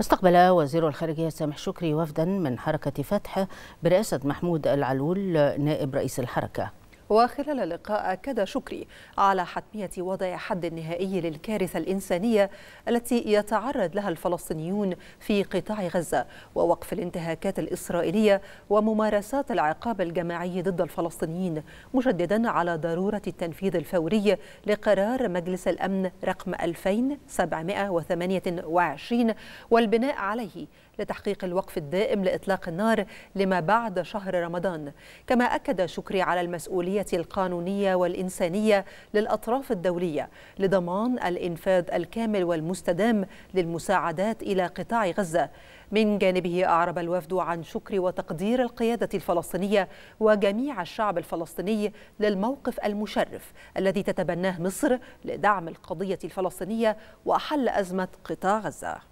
استقبل وزير الخارجية سامح شكري وفدا من حركة فتح برئاسة محمود العلول نائب رئيس الحركة وخلال اللقاء أكد شكري على حتمية وضع حد نهائي للكارثة الإنسانية التي يتعرض لها الفلسطينيون في قطاع غزة ووقف الانتهاكات الإسرائيلية وممارسات العقاب الجماعي ضد الفلسطينيين مشددا على ضرورة التنفيذ الفوري لقرار مجلس الأمن رقم 2728 والبناء عليه لتحقيق الوقف الدائم لإطلاق النار لما بعد شهر رمضان كما أكد شكري على المسؤولية القانونية والإنسانية للأطراف الدولية لضمان الإنفاذ الكامل والمستدام للمساعدات إلى قطاع غزة من جانبه أعرب الوفد عن شكر وتقدير القيادة الفلسطينية وجميع الشعب الفلسطيني للموقف المشرف الذي تتبناه مصر لدعم القضية الفلسطينية وحل أزمة قطاع غزة